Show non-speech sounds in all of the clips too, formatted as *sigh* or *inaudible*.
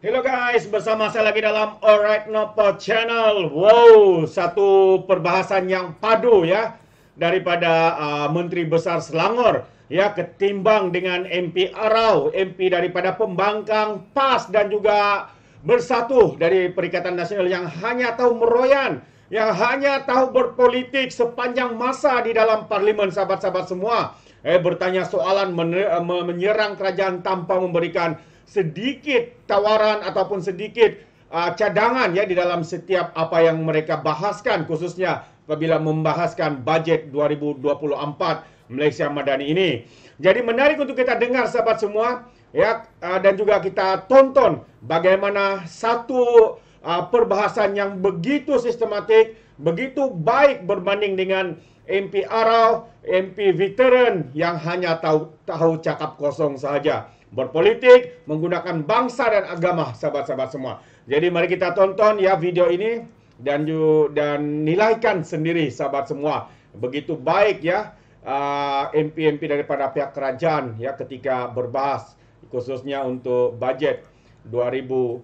Hello guys, bersama saya lagi dalam Alright Nopo Channel. Wow, satu perbahasan yang padu ya daripada uh, Menteri Besar Selangor ya ketimbang dengan MP Arau, MP daripada Pembangkang, PAS dan juga Bersatu dari Perikatan Nasional yang hanya tahu meroyan, yang hanya tahu berpolitik sepanjang masa di dalam parlimen sahabat-sahabat semua. Eh bertanya soalan menyerang kerajaan tanpa memberikan sedikit tawaran ataupun sedikit uh, cadangan ya di dalam setiap apa yang mereka bahaskan khususnya apabila membahaskan bajet 2024 Malaysia Madani ini. Jadi menarik untuk kita dengar sahabat semua ya uh, dan juga kita tonton bagaimana satu uh, perbahasan yang begitu sistematik, begitu baik berbanding dengan MP Arau, MP Veteran yang hanya tahu tahu cakap kosong saja. berpolitik menggunakan bangsa dan agama sahabat-sahabat semua. Jadi mari kita tonton ya video ini dan dan nilaikan sendiri sahabat semua. Begitu baik ya MP-MP uh, daripada pihak kerajaan ya ketika berbahas khususnya untuk bajet 2021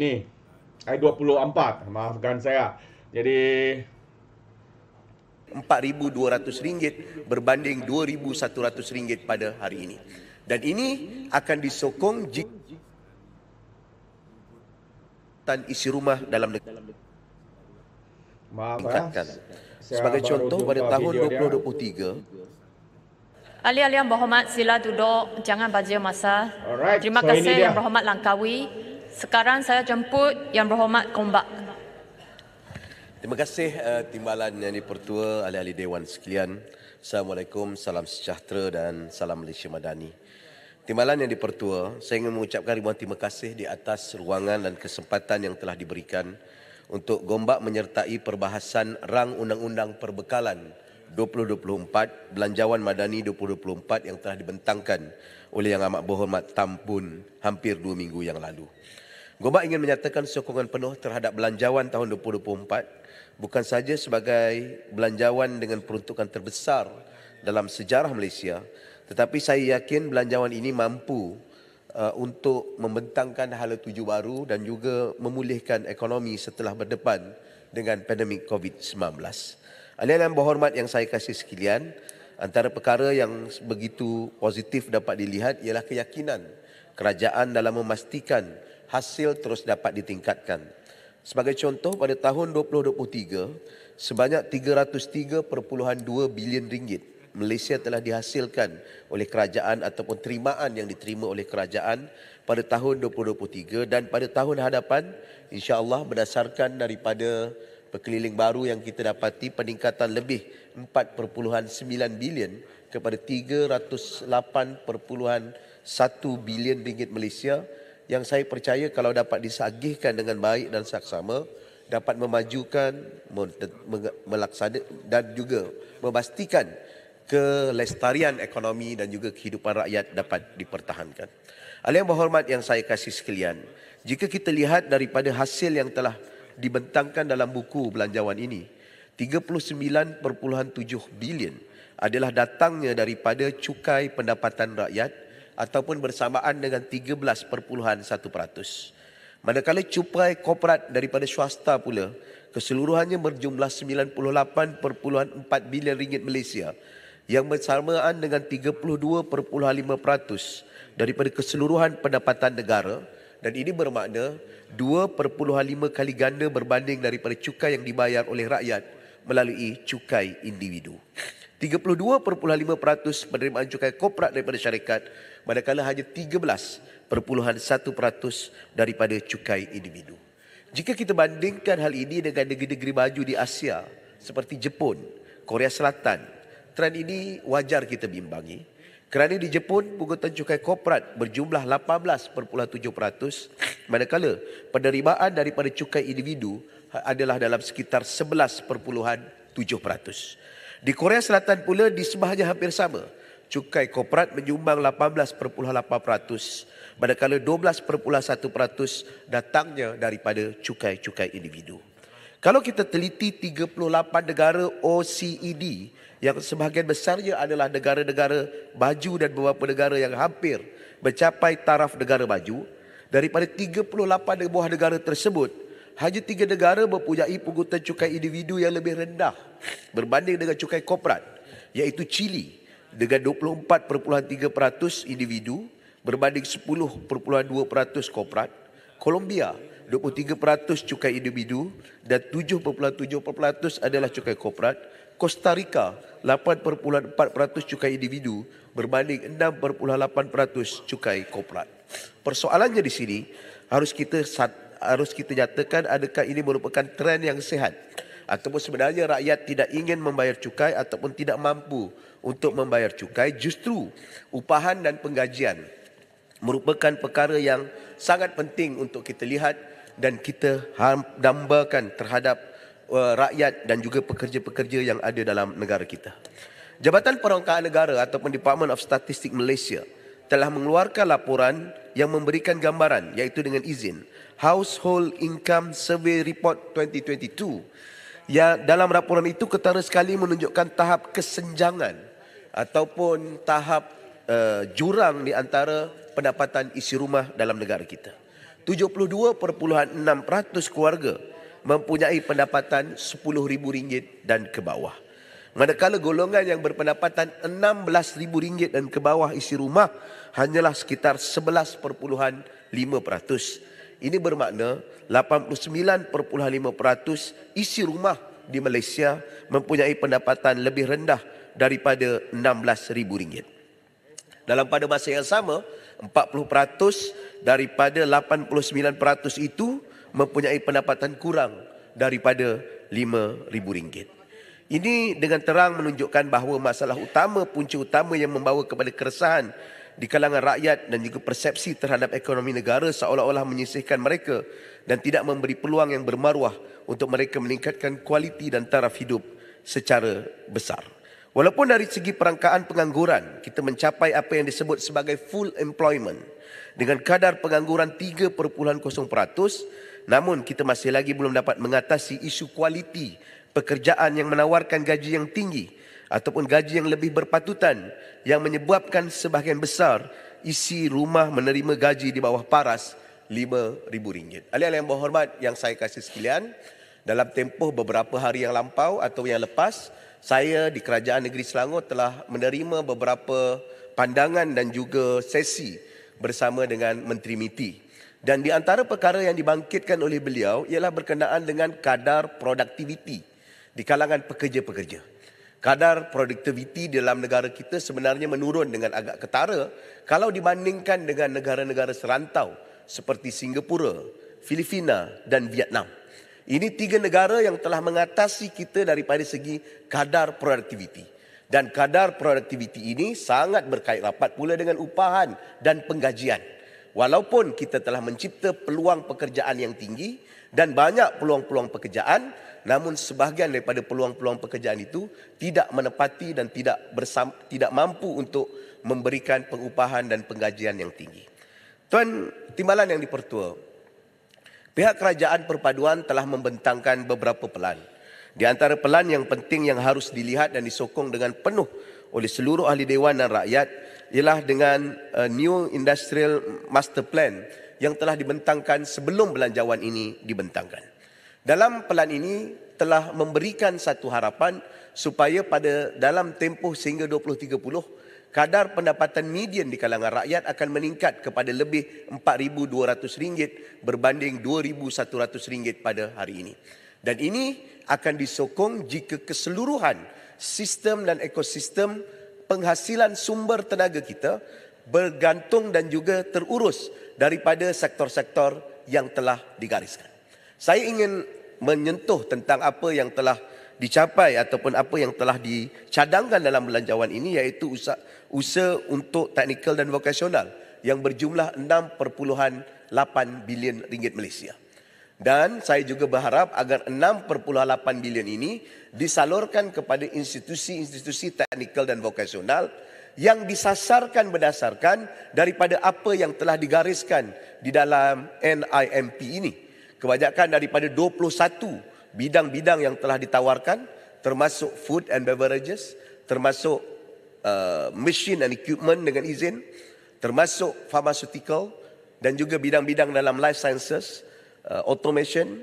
ini. Eh 24, maafkan saya. Jadi RM4,200 berbanding RM2,100 pada hari ini. Dan ini akan disokong jimatan isi rumah dalam negara. Maaf, eh. Sebagai contoh, pada tahun 2023... Ahli-ahli yang berhormat, sila duduk. Jangan baca masa. Alright. Terima so kasih yang berhormat Langkawi. Sekarang saya jemput yang berhormat Kombak. Terima kasih uh, timbalan yang dipertua ahli-ahli Dewan sekalian. Assalamualaikum, salam sejahtera dan salam Malaysia Madani. Timbalan yang dipertua, saya ingin mengucapkan ribuan terima kasih di atas ruangan dan kesempatan yang telah diberikan untuk Gombak menyertai perbahasan rang undang-undang perbekalan 2024 Belanjawan Madani 2024 yang telah dibentangkan oleh Yang Amat Berhormat Tampun hampir dua minggu yang lalu. Gombak ingin menyatakan sokongan penuh terhadap Belanjawan tahun 2024 bukan saja sebagai Belanjawan dengan peruntukan terbesar dalam sejarah Malaysia tetapi saya yakin belanjawan ini mampu uh, untuk membentangkan hala tuju baru dan juga memulihkan ekonomi setelah berdepan dengan pandemik COVID-19. Alian yang berhormat yang saya kasih sekalian, antara perkara yang begitu positif dapat dilihat ialah keyakinan kerajaan dalam memastikan hasil terus dapat ditingkatkan. Sebagai contoh, pada tahun 2023, sebanyak 303.2 bilion ringgit Malaysia telah dihasilkan oleh kerajaan ataupun terimaan yang diterima oleh kerajaan pada tahun 2023 dan pada tahun hadapan insya-Allah berdasarkan daripada keliling baru yang kita dapati peningkatan lebih 4.9 bilion kepada 308.1 bilion ringgit Malaysia yang saya percaya kalau dapat disagihkan dengan baik dan saksama dapat memajukan melaksanakan dan juga memastikan kelestarian ekonomi dan juga kehidupan rakyat dapat dipertahankan. Alih yang berhormat yang saya kasih sekalian, jika kita lihat daripada hasil yang telah dibentangkan dalam buku belanjawan ini, 39.7 bilion adalah datangnya daripada cukai pendapatan rakyat ataupun bersamaan dengan 13.1%. Manakala cukai korporat daripada swasta pula keseluruhannya berjumlah 98.4 bilion ringgit Malaysia yang bersamaan dengan 32.5% daripada keseluruhan pendapatan negara dan ini bermakna 2.5 kali ganda berbanding daripada cukai yang dibayar oleh rakyat melalui cukai individu. 32.5% penerimaan cukai korporat daripada syarikat manakala hanya 13.1% daripada cukai individu. Jika kita bandingkan hal ini dengan negeri-negeri baju di Asia seperti Jepun, Korea Selatan, Tren ini wajar kita bimbangi kerana di Jepun pungutan cukai korporat berjumlah 18.7% manakala penerimaan daripada cukai individu adalah dalam sekitar 11.7%. Di Korea Selatan pula di sebahagian hampir sama. Cukai korporat menyumbang 18.8% manakala 12.1% datangnya daripada cukai-cukai individu. Kalau kita teliti 38 negara OECD yang sebahagian besarnya adalah negara-negara baju dan beberapa negara yang hampir mencapai taraf negara baju, daripada 38 buah negara tersebut, hanya tiga negara mempunyai pungutan cukai individu yang lebih rendah berbanding dengan cukai korporat, iaitu Chili dengan 24.3% individu berbanding 10.2% korporat, Colombia 23% cukai individu dan 7.7% adalah cukai korporat. Costa Rica 8.4% cukai individu berbanding 6.8% cukai korporat. Persoalannya di sini harus kita harus kita nyatakan adakah ini merupakan trend yang sehat ataupun sebenarnya rakyat tidak ingin membayar cukai ataupun tidak mampu untuk membayar cukai justru upahan dan penggajian merupakan perkara yang sangat penting untuk kita lihat dan kita dambakan terhadap uh, rakyat dan juga pekerja-pekerja yang ada dalam negara kita. Jabatan Perangkaan Negara ataupun Department of Statistics Malaysia telah mengeluarkan laporan yang memberikan gambaran iaitu dengan izin Household Income Survey Report 2022 yang dalam laporan itu ketara sekali menunjukkan tahap kesenjangan ataupun tahap uh, jurang di antara pendapatan isi rumah dalam negara kita. 72.6% keluarga mempunyai pendapatan RM10,000 dan ke bawah. Manakala golongan yang berpendapatan RM16,000 dan ke bawah isi rumah hanyalah sekitar 11.5%. Ini bermakna 89.5% isi rumah di Malaysia mempunyai pendapatan lebih rendah daripada RM16,000. Dalam pada masa yang sama, 40% daripada 89% itu mempunyai pendapatan kurang daripada rm ringgit. Ini dengan terang menunjukkan bahawa masalah utama, punca utama yang membawa kepada keresahan di kalangan rakyat dan juga persepsi terhadap ekonomi negara seolah-olah menyisihkan mereka dan tidak memberi peluang yang bermaruah untuk mereka meningkatkan kualiti dan taraf hidup secara besar. Walaupun dari segi perangkaan pengangguran, kita mencapai apa yang disebut sebagai full employment dengan kadar pengangguran 3.0%, namun kita masih lagi belum dapat mengatasi isu kualiti pekerjaan yang menawarkan gaji yang tinggi ataupun gaji yang lebih berpatutan yang menyebabkan sebahagian besar isi rumah menerima gaji di bawah paras RM5,000. Alih-alih yang berhormat yang saya kasih sekalian, dalam tempoh beberapa hari yang lampau atau yang lepas saya di kerajaan negeri Selangor telah menerima beberapa pandangan dan juga sesi bersama dengan Menteri MITI dan di antara perkara yang dibangkitkan oleh beliau ialah berkenaan dengan kadar produktiviti di kalangan pekerja-pekerja. Kadar produktiviti dalam negara kita sebenarnya menurun dengan agak ketara kalau dibandingkan dengan negara-negara serantau seperti Singapura, Filipina dan Vietnam. Ini tiga negara yang telah mengatasi kita daripada segi kadar produktiviti. Dan kadar produktiviti ini sangat berkait rapat pula dengan upahan dan penggajian. Walaupun kita telah mencipta peluang pekerjaan yang tinggi dan banyak peluang-peluang pekerjaan, namun sebahagian daripada peluang-peluang pekerjaan itu tidak menepati dan tidak bersam, tidak mampu untuk memberikan pengupahan dan penggajian yang tinggi. Tuan Timbalan yang dipertua, Pihak kerajaan perpaduan telah membentangkan beberapa pelan. Di antara pelan yang penting yang harus dilihat dan disokong dengan penuh oleh seluruh ahli dewan dan rakyat ialah dengan uh, new industrial master plan yang telah dibentangkan sebelum belanjawan ini dibentangkan. Dalam pelan ini telah memberikan satu harapan supaya pada dalam tempoh sehingga 2030 kadar pendapatan median di kalangan rakyat akan meningkat kepada lebih RM4,200 berbanding RM2,100 pada hari ini. Dan ini akan disokong jika keseluruhan sistem dan ekosistem penghasilan sumber tenaga kita bergantung dan juga terurus daripada sektor-sektor yang telah digariskan. Saya ingin menyentuh tentang apa yang telah dicapai ataupun apa yang telah dicadangkan dalam belanjawan ini iaitu usaha, usaha untuk teknikal dan vokasional yang berjumlah 6.8 bilion ringgit Malaysia. Dan saya juga berharap agar 6.8 bilion ini disalurkan kepada institusi-institusi teknikal dan vokasional yang disasarkan berdasarkan daripada apa yang telah digariskan di dalam NIMP ini. Kebanyakan daripada 21 bidang-bidang yang telah ditawarkan termasuk food and beverages, termasuk uh, machine and equipment dengan izin, termasuk pharmaceutical dan juga bidang-bidang dalam life sciences, uh, automation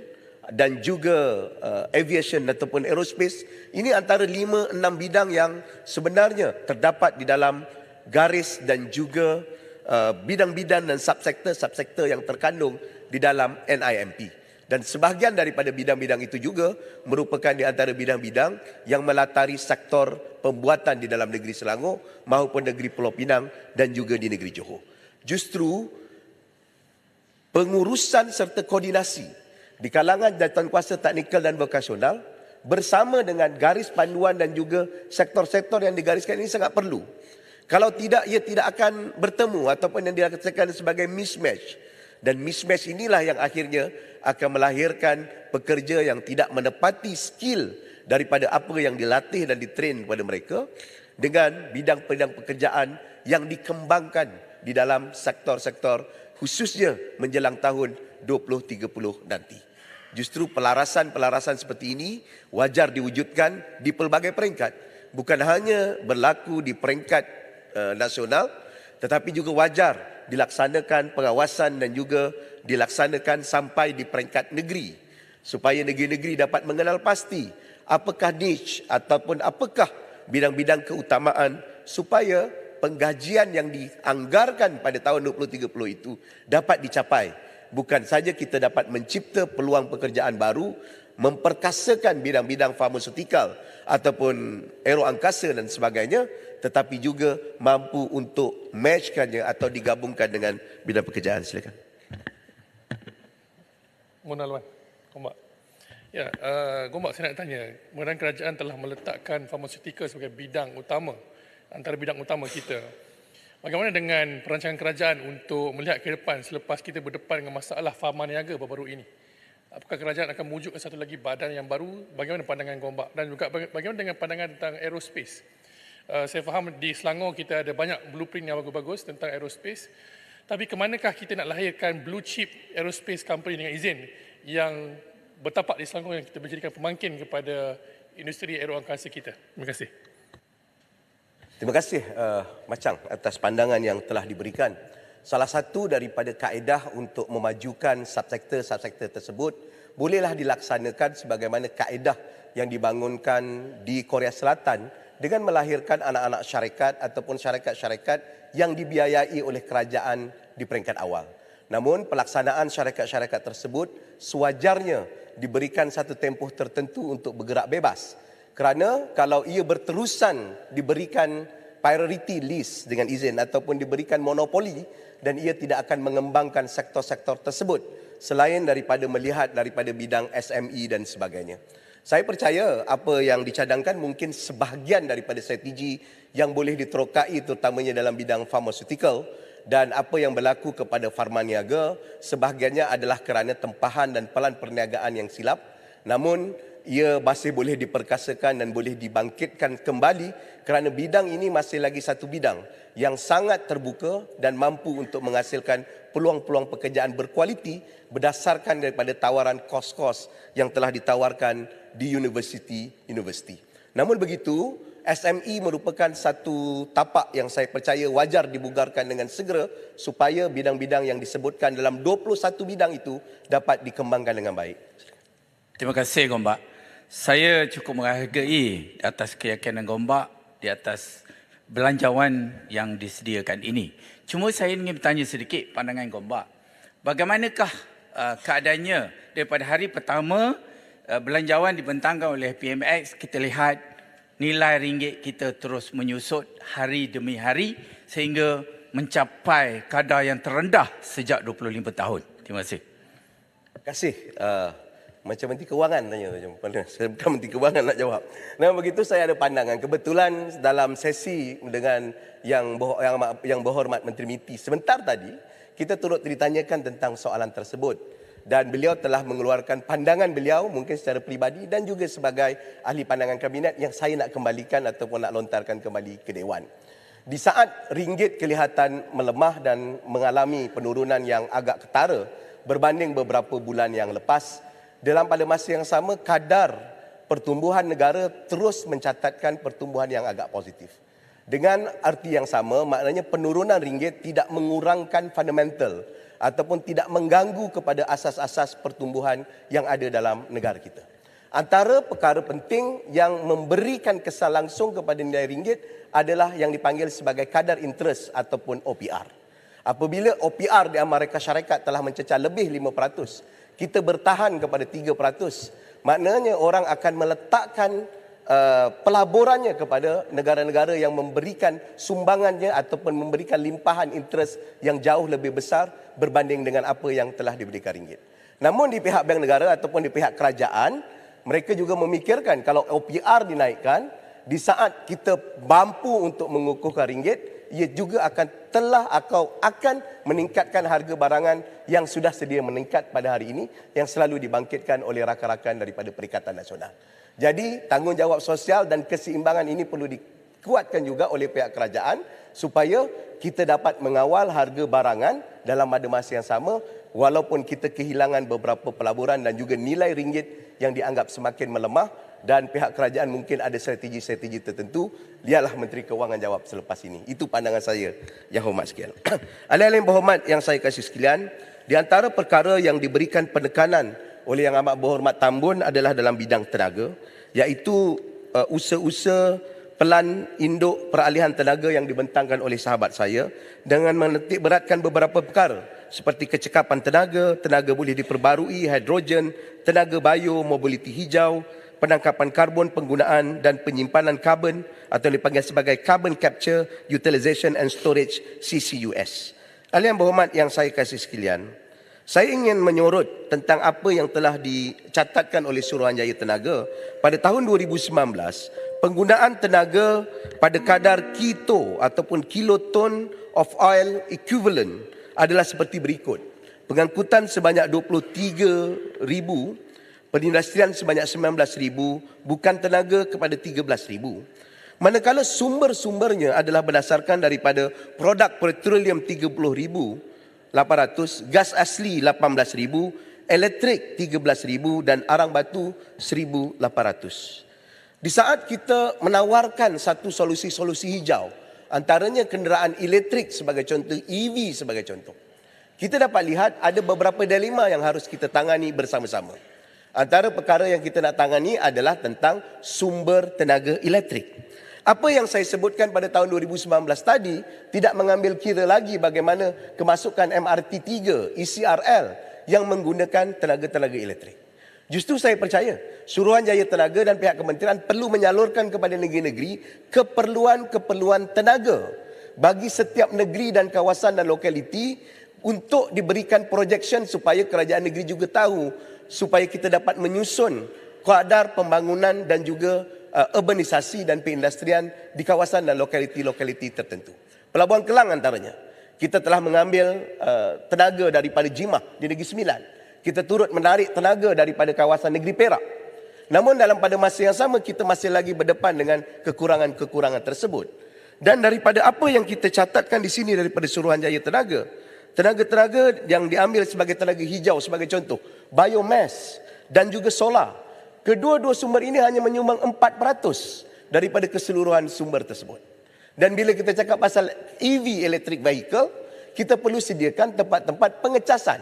dan juga uh, aviation ataupun aerospace. Ini antara lima enam bidang yang sebenarnya terdapat di dalam garis dan juga uh, bidang-bidang dan subsektor-subsektor yang terkandung di dalam NIMP. Dan sebahagian daripada bidang-bidang itu juga merupakan di antara bidang-bidang yang melatari sektor pembuatan di dalam negeri Selangor maupun negeri Pulau Pinang dan juga di negeri Johor. Justru pengurusan serta koordinasi di kalangan jantan kuasa teknikal dan vokasional bersama dengan garis panduan dan juga sektor-sektor yang digariskan ini sangat perlu. Kalau tidak, ia tidak akan bertemu ataupun yang dikatakan sebagai mismatch dan mismatch inilah yang akhirnya akan melahirkan pekerja yang tidak menepati skill daripada apa yang dilatih dan ditrain kepada mereka dengan bidang-bidang pekerjaan yang dikembangkan di dalam sektor-sektor khususnya menjelang tahun 2030 nanti. Justru pelarasan-pelarasan seperti ini wajar diwujudkan di pelbagai peringkat. Bukan hanya berlaku di peringkat uh, nasional tetapi juga wajar dilaksanakan pengawasan dan juga dilaksanakan sampai di peringkat negeri supaya negeri-negeri dapat mengenal pasti apakah niche ataupun apakah bidang-bidang keutamaan supaya penggajian yang dianggarkan pada tahun 2030 itu dapat dicapai bukan saja kita dapat mencipta peluang pekerjaan baru memperkasakan bidang-bidang farmasutikal ataupun aero angkasa dan sebagainya tetapi juga mampu untuk matchkannya atau digabungkan dengan bidang pekerjaan silakan. Mona Luan, Gombak. Ya, uh, Gombak saya nak tanya, Mereka kerajaan telah meletakkan pharmaceutical sebagai bidang utama antara bidang utama kita. Bagaimana dengan perancangan kerajaan untuk melihat ke depan selepas kita berdepan dengan masalah farma niaga baru-baru ini? Apakah kerajaan akan wujudkan satu lagi badan yang baru? Bagaimana pandangan Gombak? Dan juga bagaimana dengan pandangan tentang aerospace? Eh, saya faham di Selangor kita ada banyak blueprint yang bagus-bagus tentang aerospace. Tapi ke manakah kita nak lahirkan blue chip aerospace company dengan izin yang bertapak di Selangor yang kita menjadikan pemangkin kepada industri aeroangkasa kita? Terima kasih. Terima kasih uh, eh, Macang atas pandangan yang telah diberikan. Salah satu daripada kaedah untuk memajukan subsektor-subsektor tersebut bolehlah dilaksanakan sebagaimana kaedah yang dibangunkan di Korea Selatan dengan melahirkan anak-anak syarikat ataupun syarikat-syarikat yang dibiayai oleh kerajaan di peringkat awal. Namun pelaksanaan syarikat-syarikat tersebut sewajarnya diberikan satu tempoh tertentu untuk bergerak bebas. Kerana kalau ia berterusan diberikan priority list dengan izin ataupun diberikan monopoli dan ia tidak akan mengembangkan sektor-sektor tersebut selain daripada melihat daripada bidang SME dan sebagainya. Saya percaya apa yang dicadangkan mungkin sebahagian daripada strategi yang boleh diterokai terutamanya dalam bidang pharmaceutical dan apa yang berlaku kepada farmaniaga sebahagiannya adalah kerana tempahan dan pelan perniagaan yang silap namun ia masih boleh diperkasakan dan boleh dibangkitkan kembali kerana bidang ini masih lagi satu bidang yang sangat terbuka dan mampu untuk menghasilkan peluang-peluang pekerjaan berkualiti berdasarkan daripada tawaran kos-kos yang telah ditawarkan di universiti-universiti. Namun begitu, SME merupakan satu tapak yang saya percaya wajar dibugarkan dengan segera supaya bidang-bidang yang disebutkan dalam 21 bidang itu dapat dikembangkan dengan baik. Terima kasih Gombak. Saya cukup menghargai atas keyakinan Gombak di atas belanjawan yang disediakan ini. Cuma saya ingin bertanya sedikit pandangan Gombak. Bagaimanakah uh, keadaannya daripada hari pertama Eh, belanjawan dibentangkan oleh PMX, kita lihat nilai ringgit kita terus menyusut hari demi hari sehingga mencapai kadar yang terendah sejak 25 tahun. Terima kasih. Terima kasih. Uh, macam Menteri Kewangan tanya. Macam, *laughs* saya bukan Menteri Kewangan nak jawab. Nah, begitu saya ada pandangan. Kebetulan dalam sesi dengan yang, yang, yang berhormat Menteri Miti sebentar tadi, kita turut ditanyakan tentang soalan tersebut dan beliau telah mengeluarkan pandangan beliau mungkin secara peribadi dan juga sebagai ahli pandangan kabinet yang saya nak kembalikan ataupun nak lontarkan kembali ke dewan. Di saat ringgit kelihatan melemah dan mengalami penurunan yang agak ketara berbanding beberapa bulan yang lepas, dalam pada masa yang sama kadar pertumbuhan negara terus mencatatkan pertumbuhan yang agak positif. Dengan arti yang sama, maknanya penurunan ringgit tidak mengurangkan fundamental ataupun tidak mengganggu kepada asas-asas pertumbuhan yang ada dalam negara kita. Antara perkara penting yang memberikan kesan langsung kepada nilai ringgit adalah yang dipanggil sebagai kadar interest ataupun OPR. Apabila OPR di Amerika Syarikat telah mencecah lebih 5%, kita bertahan kepada 3%. Maknanya orang akan meletakkan Uh, pelaburannya kepada negara-negara yang memberikan sumbangannya ataupun memberikan limpahan interest yang jauh lebih besar berbanding dengan apa yang telah diberikan ringgit. Namun di pihak bank negara ataupun di pihak kerajaan, mereka juga memikirkan kalau OPR dinaikkan, di saat kita mampu untuk mengukuhkan ringgit, ia juga akan telah atau akan meningkatkan harga barangan yang sudah sedia meningkat pada hari ini yang selalu dibangkitkan oleh rakan-rakan daripada Perikatan Nasional. Jadi tanggungjawab sosial dan keseimbangan ini perlu dikuatkan juga oleh pihak kerajaan supaya kita dapat mengawal harga barangan dalam pada masa yang sama walaupun kita kehilangan beberapa pelaburan dan juga nilai ringgit yang dianggap semakin melemah dan pihak kerajaan mungkin ada strategi-strategi tertentu lialah menteri kewangan jawab selepas ini itu pandangan saya yang hormat sekian ahli-ahli *clears throat* yang berhormat yang saya kasih sekalian di antara perkara yang diberikan penekanan oleh yang amat berhormat Tambun adalah dalam bidang tenaga iaitu uh, usaha-usaha pelan induk peralihan tenaga yang dibentangkan oleh sahabat saya dengan menetik beratkan beberapa perkara seperti kecekapan tenaga, tenaga boleh diperbarui, hidrogen, tenaga bio, mobiliti hijau, penangkapan karbon penggunaan dan penyimpanan karbon atau dipanggil sebagai carbon capture, utilization and storage CCUS. Alian berhormat yang saya kasih sekalian, saya ingin menyorot tentang apa yang telah dicatatkan oleh Suruhanjaya Tenaga pada tahun 2019, penggunaan tenaga pada kadar kito ataupun kiloton of oil equivalent adalah seperti berikut. Pengangkutan sebanyak 23 ribu penindustrian sebanyak 19 ribu bukan tenaga kepada 13 ribu Manakala sumber-sumbernya adalah berdasarkan daripada produk petroleum 30 ribu. 800, gas asli 18000, elektrik 13000 dan arang batu 1800. Di saat kita menawarkan satu solusi-solusi hijau, antaranya kenderaan elektrik sebagai contoh, EV sebagai contoh. Kita dapat lihat ada beberapa dilema yang harus kita tangani bersama-sama. Antara perkara yang kita nak tangani adalah tentang sumber tenaga elektrik apa yang saya sebutkan pada tahun 2019 tadi tidak mengambil kira lagi bagaimana kemasukan MRT3, ECRL yang menggunakan tenaga-tenaga elektrik. Justru saya percaya Suruhanjaya Tenaga dan pihak kementerian perlu menyalurkan kepada negeri-negeri keperluan-keperluan tenaga bagi setiap negeri dan kawasan dan lokaliti untuk diberikan projection supaya kerajaan negeri juga tahu supaya kita dapat menyusun kadar pembangunan dan juga uh, urbanisasi dan perindustrian di kawasan dan lokaliti-lokaliti tertentu. Pelabuhan Kelang antaranya. Kita telah mengambil uh, tenaga daripada Jimah di Negeri Sembilan. Kita turut menarik tenaga daripada kawasan Negeri Perak. Namun dalam pada masa yang sama kita masih lagi berdepan dengan kekurangan-kekurangan tersebut. Dan daripada apa yang kita catatkan di sini daripada jaya Tenaga, tenaga-tenaga yang diambil sebagai tenaga hijau sebagai contoh, biomass dan juga solar Kedua-dua sumber ini hanya menyumbang 4% daripada keseluruhan sumber tersebut. Dan bila kita cakap pasal EV electric vehicle, kita perlu sediakan tempat-tempat pengecasan.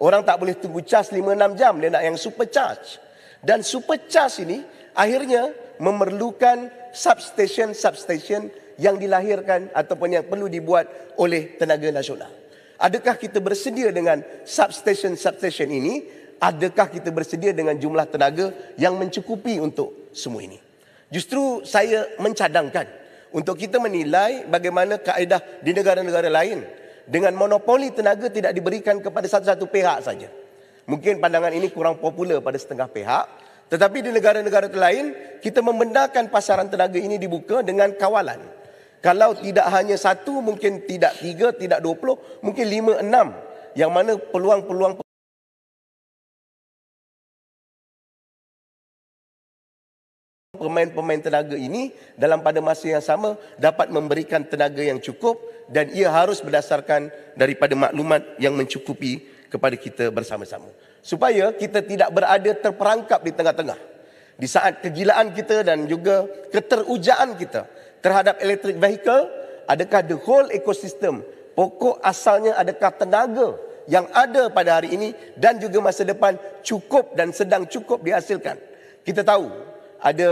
Orang tak boleh tunggu cas 5-6 jam, dia nak yang charge. Dan super charge ini akhirnya memerlukan substation-substation yang dilahirkan ataupun yang perlu dibuat oleh tenaga nasional. Adakah kita bersedia dengan substation-substation ini adakah kita bersedia dengan jumlah tenaga yang mencukupi untuk semua ini? Justru saya mencadangkan untuk kita menilai bagaimana kaedah di negara-negara lain dengan monopoli tenaga tidak diberikan kepada satu-satu pihak saja. Mungkin pandangan ini kurang popular pada setengah pihak, tetapi di negara-negara lain kita membenarkan pasaran tenaga ini dibuka dengan kawalan. Kalau tidak hanya satu, mungkin tidak tiga, tidak dua puluh, mungkin lima, enam. Yang mana peluang-peluang pemain-pemain tenaga ini dalam pada masa yang sama dapat memberikan tenaga yang cukup dan ia harus berdasarkan daripada maklumat yang mencukupi kepada kita bersama-sama. Supaya kita tidak berada terperangkap di tengah-tengah. Di saat kegilaan kita dan juga keterujaan kita terhadap elektrik vehicle, adakah the whole ecosystem, pokok asalnya adakah tenaga yang ada pada hari ini dan juga masa depan cukup dan sedang cukup dihasilkan. Kita tahu ada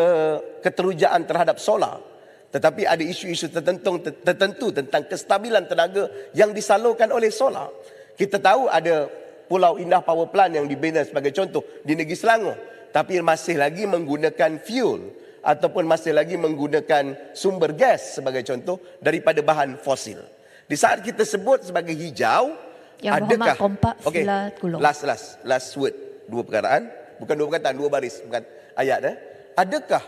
keterujaan terhadap solar tetapi ada isu-isu tertentu tertentu tentang kestabilan tenaga yang disalurkan oleh solar. Kita tahu ada Pulau Indah Power Plant yang dibina sebagai contoh di negeri Selangor tapi masih lagi menggunakan fuel ataupun masih lagi menggunakan sumber gas sebagai contoh daripada bahan fosil. Di saat kita sebut sebagai hijau, ya, adakah kompak okay, last last last word dua perkataan bukan dua perkataan dua baris bukan ayat eh adakah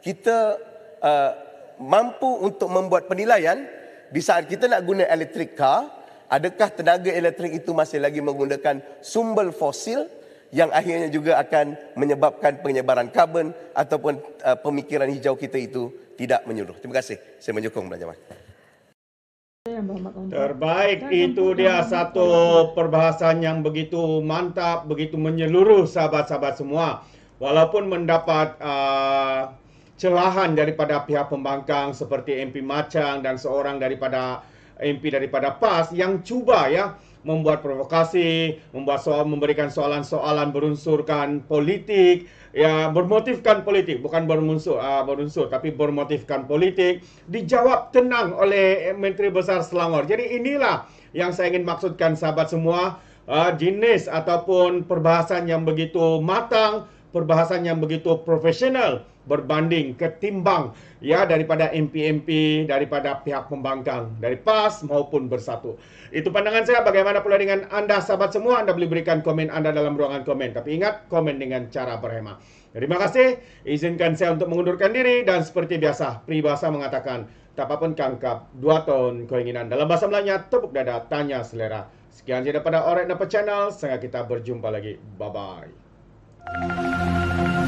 kita uh, mampu untuk membuat penilaian di saat kita nak guna elektrik car, adakah tenaga elektrik itu masih lagi menggunakan sumber fosil yang akhirnya juga akan menyebabkan penyebaran karbon ataupun uh, pemikiran hijau kita itu tidak menyuruh. Terima kasih. Saya menyokong Belanja Mahal. Terbaik itu dia satu perbahasan yang begitu mantap, begitu menyeluruh sahabat-sahabat semua walaupun mendapat uh, celahan daripada pihak pembangkang seperti MP Macang dan seorang daripada MP daripada PAS yang cuba ya membuat provokasi, membuat soal, memberikan soalan-soalan berunsurkan politik, ya bermotifkan politik, bukan berunsur, uh, berunsur, tapi bermotifkan politik, dijawab tenang oleh Menteri Besar Selangor. Jadi inilah yang saya ingin maksudkan sahabat semua, uh, jenis ataupun perbahasan yang begitu matang, perbahasan yang begitu profesional berbanding ketimbang ya daripada MPMP daripada pihak pembangkang dari PAS maupun Bersatu. Itu pandangan saya bagaimana pula dengan anda sahabat semua anda boleh berikan komen anda dalam ruangan komen tapi ingat komen dengan cara berhemat. Terima kasih izinkan saya untuk mengundurkan diri dan seperti biasa peribahasa mengatakan tak apa pun kangkap dua tahun keinginan dalam bahasa Melayu tepuk dada tanya selera. Sekian saja daripada Orek Dapat Channel. Sehingga kita berjumpa lagi. Bye-bye. うん。